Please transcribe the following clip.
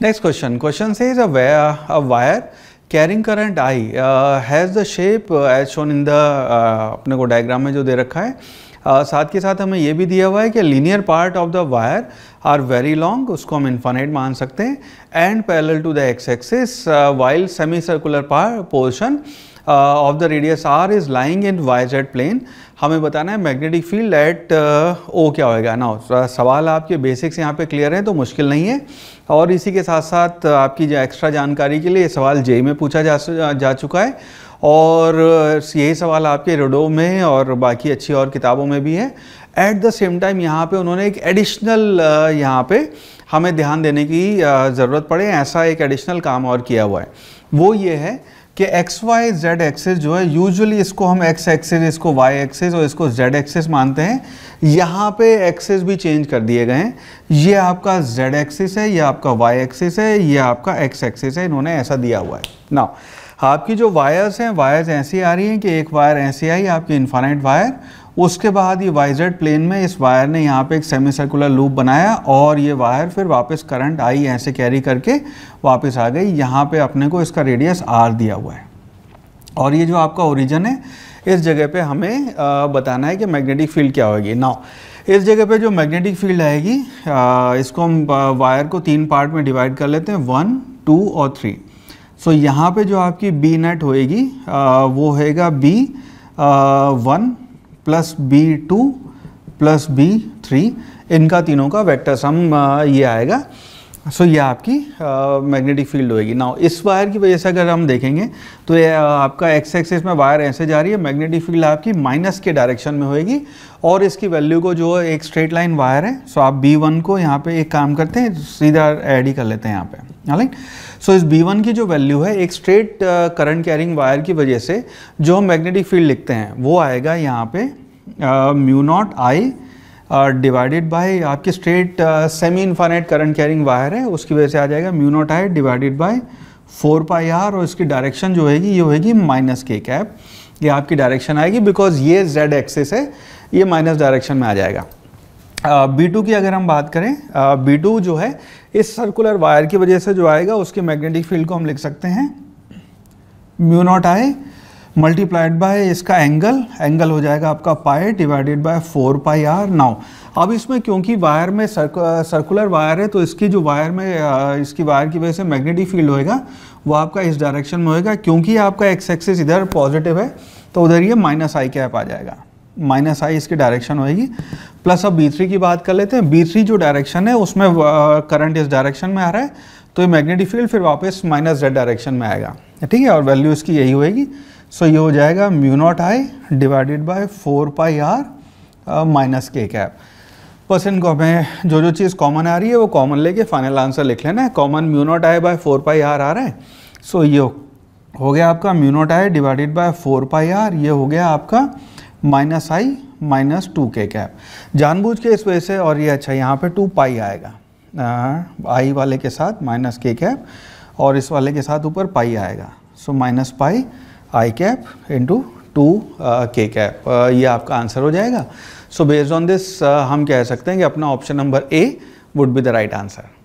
Next question. Question says a wire, a wire carrying current I uh, has the shape uh, as shown in the uh, अपने को diagram में जो दे रखा है uh, साथ के साथ हमें ये भी दिया हुआ है कि linear part of the wire are very long उसको हम इन्फानेट मान सकते हैं and parallel to the X axis while semi circular part portion of the radius R is lying in Y Z plane हमें बताना है मैग्नेटिक फील्ड एट ओ क्या होएगा ना सवाल आपके बेसिक्स यहाँ पे क्लियर हैं तो मुश्किल नहीं है और इसी के साथ साथ uh, आपकी जो एक्स्ट्रा जानकारी के लिए सवाल जे में पूछा जा, uh, जा चुका है और uh, यही सवाल आपके रेडो में और बाकी अच्छी और किताबों में भी है एट द सेम टाइम यहाँ पे उन्होंने एक एडिशनल यहाँ पे हमें ध्यान देने की ज़रूरत पड़े ऐसा एक एडिशनल काम और किया हुआ है वो ये है कि एक्स वाई जेड एक्सेस जो है यूजुअली इसको हम एक्स एक्सेस इसको वाई एक्सेस और इसको जेड एक्सेस मानते हैं यहाँ पे एक्सेस भी चेंज कर दिए गए हैं ये आपका जेड एक्सेस है ये आपका वाई एक्सेस है ये आपका एक्स एक्सेस है इन्होंने ऐसा दिया हुआ है ना आपकी जो वायर्स हैं वायर्स ऐसी आ रही हैं कि एक वायर ऐसी आई आपकी इन्फानाइट वायर उसके बाद ये वाइजेड प्लेन में इस वायर ने यहाँ पे एक सेमी सर्कुलर लूप बनाया और ये वायर फिर वापस करंट आई ऐसे कैरी करके वापस आ गई यहाँ पे अपने को इसका रेडियस आर दिया हुआ है और ये जो आपका ओरिजन है इस जगह पे हमें बताना है कि मैग्नेटिक फील्ड क्या होगी नाउ इस जगह पे जो मैग्नेटिक फील्ड आएगी इसको हम वायर को तीन पार्ट में डिवाइड कर लेते हैं वन टू और थ्री सो so, यहाँ पे जो आपकी बी नेट होएगी वो होएगा B one plus B two plus B three इनका तीनों का वेक्टर सम ये आएगा सो so, ये आपकी मैग्नेटिक फील्ड होएगी ना इस वायर की वजह से अगर हम देखेंगे तो ये आपका एक्स एक्सेस में वायर ऐसे जा रही है मैग्नेटिक फील्ड आपकी माइनस के डायरेक्शन में होएगी और इसकी वैल्यू को जो एक स्ट्रेट लाइन वायर है सो आप बी वन को यहाँ पे एक काम करते हैं सीधा ऐड ही कर लेते हैं यहाँ पे हालांकि सो so, इस बी वन की जो वैल्यू है एक स्ट्रेट करंट कैरिंग वायर की वजह से जो हम मैग्नेटिक फील्ड लिखते हैं वो आएगा यहाँ पे mu not I divided uh, by आपकी straight semi infinite current carrying wire है उसकी वजह से आ जाएगा mu not mu not I divided by four pi R और इसकी डायरेक्शन जो होगी ये होगी माइनस के कैप ये आपकी डायरेक्शन आएगी बिकॉज ये जेड एक्सेस है ये माइनस डायरेक्शन में आ जाएगा बी uh, टू की अगर हम बात करें बी uh, टू जो है इस सर्कुलर वायर की वजह से जो आएगा उसके मैग्नेटिक फील्ड को हम लिख सकते हैं म्यूनोट आई मल्टीप्लाइड बाय इसका एंगल एंगल हो जाएगा आपका pi divided by four pi R now अब इसमें क्योंकि वायर में सर्क, सर्कुलर वायर है तो इसकी जो वायर में uh, इसकी वायर की वजह से मैग्नेटिक फील्ड होएगा वो आपका इस डायरेक्शन में होएगा क्योंकि आपका एक्स एक्सिस इधर पॉजिटिव है तो उधर ये माइनस आई कैप आ जाएगा माइनस आई इसकी डायरेक्शन होएगी प्लस अब बी थ्री की बात कर लेते हैं बी थ्री जो डायरेक्शन है उसमें करंट uh, इस डायरेक्शन में आ रहा है तो ये मैग्नेटिक फील्ड फिर वापस माइनस जेड डायरेक्शन में आएगा ठीक है और वैल्यू इसकी यही होएगी सो ये हो जाएगा mu not I divided by four pi R minus K cap percent को हमें जो जो चीज़ कॉमन आ रही है वो कॉमन लेके फाइनल आंसर लिख लेना है common mu not I by four pi R आ रहा है सो so ये हो गया आपका mu not I divided by four pi R ये हो गया आपका minus I minus two K cap जानबूझ के इस वजह से और ये अच्छा यहाँ पे टू पाई आएगा आई uh, वाले के साथ माइनस के कैप और इस वाले के साथ ऊपर पाई आएगा so minus pi I cap into two K cap ये आपका आंसर हो जाएगा सो बेस्ड ऑन दिस हम कह सकते हैं कि अपना option number A would be the right answer